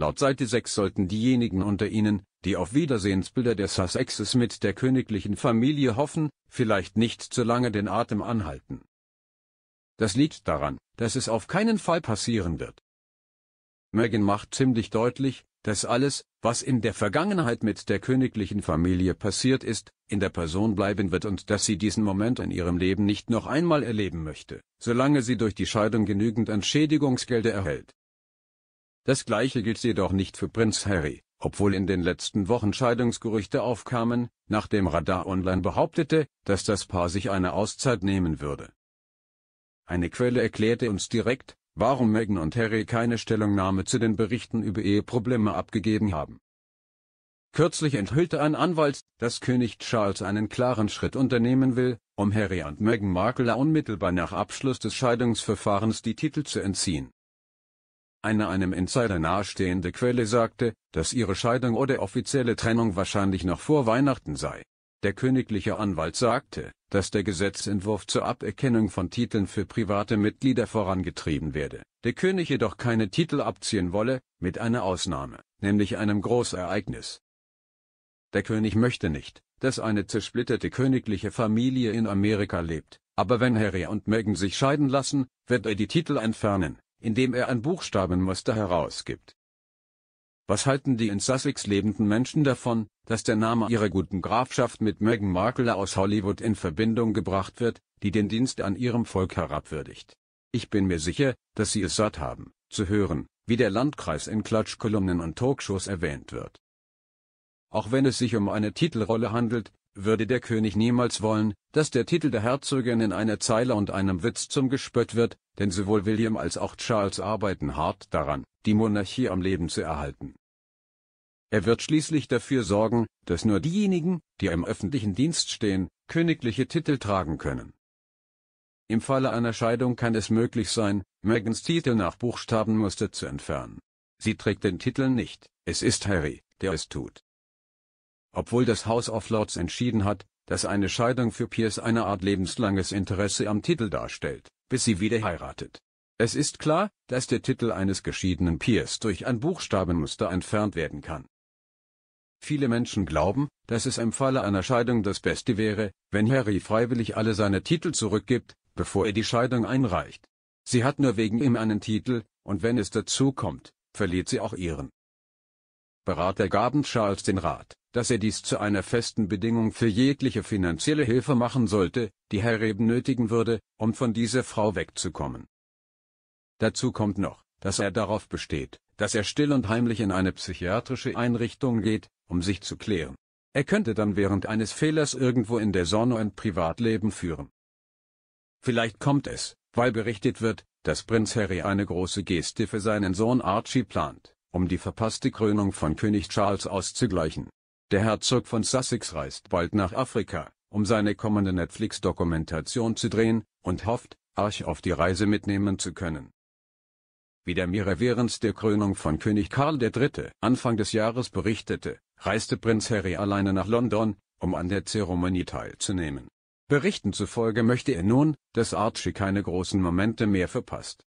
Laut Seite 6 sollten diejenigen unter Ihnen, die auf Wiedersehensbilder der Sussexes mit der königlichen Familie hoffen, vielleicht nicht zu lange den Atem anhalten. Das liegt daran, dass es auf keinen Fall passieren wird. Megan macht ziemlich deutlich, dass alles, was in der Vergangenheit mit der königlichen Familie passiert ist, in der Person bleiben wird und dass sie diesen Moment in ihrem Leben nicht noch einmal erleben möchte, solange sie durch die Scheidung genügend Entschädigungsgelder erhält. Das gleiche gilt jedoch nicht für Prinz Harry, obwohl in den letzten Wochen Scheidungsgerüchte aufkamen, nachdem Radar Online behauptete, dass das Paar sich eine Auszeit nehmen würde. Eine Quelle erklärte uns direkt, warum Meghan und Harry keine Stellungnahme zu den Berichten über Eheprobleme abgegeben haben. Kürzlich enthüllte ein Anwalt, dass König Charles einen klaren Schritt unternehmen will, um Harry und Meghan Markle unmittelbar nach Abschluss des Scheidungsverfahrens die Titel zu entziehen. Eine einem Insider nahestehende Quelle sagte, dass ihre Scheidung oder offizielle Trennung wahrscheinlich noch vor Weihnachten sei. Der königliche Anwalt sagte, dass der Gesetzentwurf zur Aberkennung von Titeln für private Mitglieder vorangetrieben werde, der König jedoch keine Titel abziehen wolle, mit einer Ausnahme, nämlich einem Großereignis. Der König möchte nicht, dass eine zersplitterte königliche Familie in Amerika lebt, aber wenn Harry und Meghan sich scheiden lassen, wird er die Titel entfernen indem er ein Buchstabenmuster herausgibt. Was halten die in Sussex lebenden Menschen davon, dass der Name ihrer guten Grafschaft mit Meghan Markle aus Hollywood in Verbindung gebracht wird, die den Dienst an ihrem Volk herabwürdigt? Ich bin mir sicher, dass sie es satt haben, zu hören, wie der Landkreis in Klatschkolumnen und Talkshows erwähnt wird. Auch wenn es sich um eine Titelrolle handelt, würde der König niemals wollen, dass der Titel der Herzogin in einer Zeile und einem Witz zum Gespött wird, denn sowohl William als auch Charles arbeiten hart daran, die Monarchie am Leben zu erhalten. Er wird schließlich dafür sorgen, dass nur diejenigen, die im öffentlichen Dienst stehen, königliche Titel tragen können. Im Falle einer Scheidung kann es möglich sein, Megans Titel nach Buchstabenmuster zu entfernen. Sie trägt den Titel nicht, es ist Harry, der es tut. Obwohl das House of Lords entschieden hat, dass eine Scheidung für Pierce eine Art lebenslanges Interesse am Titel darstellt, bis sie wieder heiratet. Es ist klar, dass der Titel eines geschiedenen Pierce durch ein Buchstabenmuster entfernt werden kann. Viele Menschen glauben, dass es im Falle einer Scheidung das Beste wäre, wenn Harry freiwillig alle seine Titel zurückgibt, bevor er die Scheidung einreicht. Sie hat nur wegen ihm einen Titel, und wenn es dazu kommt, verliert sie auch ihren. Berater gaben Charles den Rat, dass er dies zu einer festen Bedingung für jegliche finanzielle Hilfe machen sollte, die Harry benötigen würde, um von dieser Frau wegzukommen. Dazu kommt noch, dass er darauf besteht, dass er still und heimlich in eine psychiatrische Einrichtung geht, um sich zu klären. Er könnte dann während eines Fehlers irgendwo in der Sonne ein Privatleben führen. Vielleicht kommt es, weil berichtet wird, dass Prinz Harry eine große Geste für seinen Sohn Archie plant um die verpasste Krönung von König Charles auszugleichen. Der Herzog von Sussex reist bald nach Afrika, um seine kommende Netflix-Dokumentation zu drehen, und hofft, Arch auf die Reise mitnehmen zu können. Wie der Mire während der Krönung von König Karl III. Anfang des Jahres berichtete, reiste Prinz Harry alleine nach London, um an der Zeremonie teilzunehmen. Berichten zufolge möchte er nun, dass Archie keine großen Momente mehr verpasst.